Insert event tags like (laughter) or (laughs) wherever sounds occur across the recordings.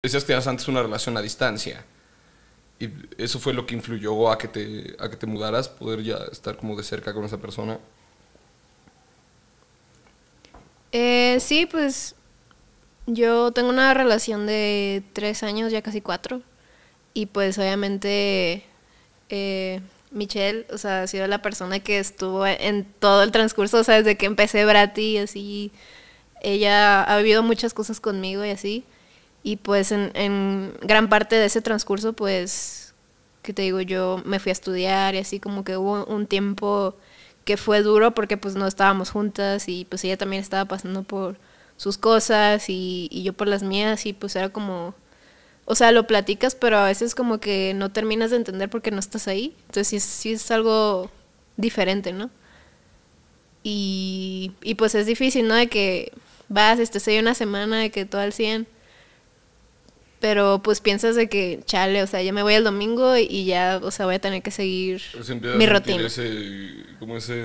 Decías que tenías antes una relación a distancia. ¿Y eso fue lo que influyó a que te, que te mudaras, poder ya estar como de cerca con esa persona? Eh, sí, pues yo tengo una relación de tres años, ya casi cuatro. Y pues obviamente eh, Michelle, o sea, ha sido la persona que estuvo en todo el transcurso, o sea, desde que empecé Brati, así, ella ha vivido muchas cosas conmigo y así. Y pues en, gran parte de ese transcurso, pues, que te digo, yo me fui a estudiar y así como que hubo un tiempo que fue duro porque pues no estábamos juntas y pues ella también estaba pasando por sus cosas y, yo por las mías y pues era como, o sea, lo platicas, pero a veces como que no terminas de entender porque no estás ahí. Entonces sí, es, algo diferente, ¿no? Y, pues es difícil, ¿no? De que vas, este, sé una semana, de que todo al 100 pero pues piensas de que, chale, o sea, ya me voy el domingo y ya, o sea, voy a tener que seguir pues, mi rutina. como ese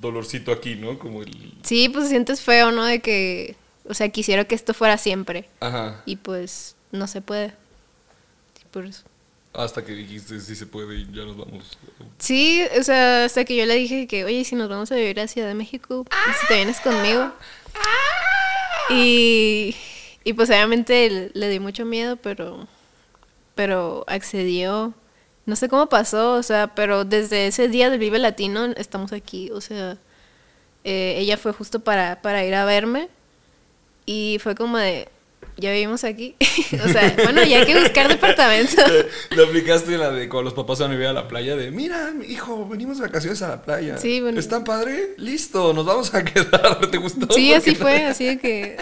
dolorcito aquí, ¿no? Como el... Sí, pues sientes feo, ¿no? De que, o sea, quisiera que esto fuera siempre. Ajá. Y pues no se puede. por eso. Hasta que dijiste, sí se puede y ya nos vamos. Sí, o sea, hasta que yo le dije que, oye, si nos vamos a vivir a Ciudad de México, pues, si te vienes conmigo. Ah. Y y pues obviamente le di mucho miedo, pero, pero accedió. No sé cómo pasó, o sea, pero desde ese día del Vive Latino estamos aquí, o sea, eh, ella fue justo para, ir a verme y fue como de, ya vivimos aquí. (laughs) o sea, bueno, ya hay que buscar departamento. (laughs) Lo aplicaste la de cuando los papás van a vivir a la playa de, mira, hijo, venimos de vacaciones a la playa. Sí, bueno. ¿Está padre? Listo, nos vamos a (laughs) quedar. ¿Te gustó? Sí, así fue, así que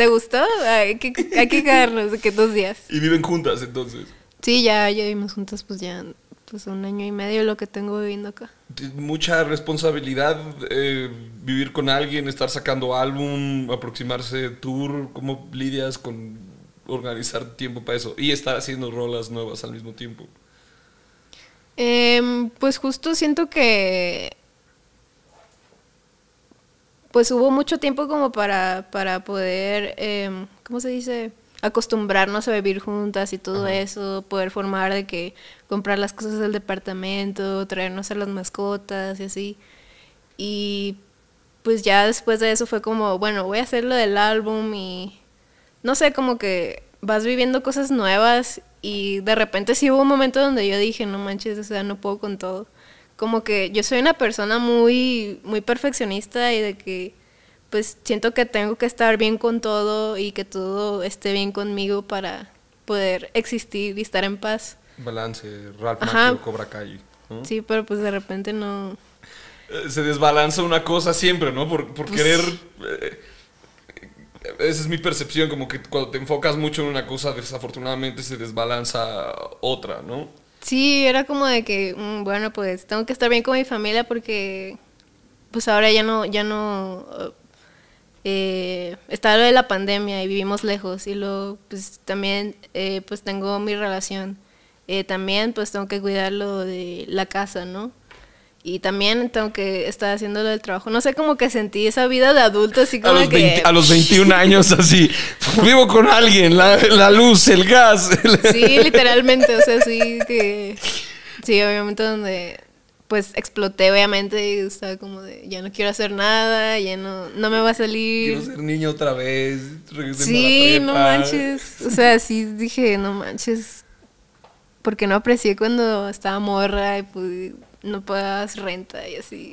¿Te gustó? Hay que, quedarnos de que dos días. ¿Y viven juntas entonces? Sí, ya, ya vivimos juntas, pues ya pues un año y medio lo que tengo viviendo acá. Mucha responsabilidad eh, vivir con alguien, estar sacando álbum, aproximarse tour, ¿cómo lidias con organizar tiempo para eso? Y estar haciendo rolas nuevas al mismo tiempo. Em, pues justo siento que pues hubo mucho tiempo como para, para poder, em, ¿cómo se dice? acostumbrarnos a vivir juntas y todo eso, poder formar de que comprar las cosas del departamento, traernos a las mascotas y así. Y pues ya después de eso fue como, bueno, voy a hacer lo del álbum y no sé, como que vas viviendo cosas nuevas y de repente sí hubo un momento donde yo dije, no manches, o sea, no puedo con todo como que yo soy una persona muy, muy perfeccionista y de que pues siento que tengo que estar bien con todo y que todo esté bien conmigo para poder existir y estar en paz. Balance, Ralph Cobra calle Sí, pero pues de repente no... Eh, se desbalanza una cosa siempre, ¿no? Por, pues querer... Eh, esa es mi percepción, como que cuando te enfocas mucho en una cosa, desafortunadamente se desbalanza otra, ¿no? Sí, era como de que, mm, bueno, pues tengo que estar bien con mi familia porque pues ahora ya no, ya no, eh, está lo de la pandemia y vivimos lejos y luego pues también eh, pues tengo mi relación. Eh, también pues tengo que cuidar lo de la casa, ¿no? Y también tengo que estar haciendo lo del trabajo. No sé, cómo que sentí esa vida de adulto así como a los que... a los 21 años así. Vivo con alguien, la, luz, el gas. Sí, literalmente, o sea, sí que... Sí, obviamente donde pues exploté obviamente y estaba como de ya no quiero hacer nada, ya no, no me va a salir. Quiero ser niño otra vez, Sí, no manches. O sea, sí dije, no manches. Porque no aprecié cuando estaba morra y pude no pagas renta y así.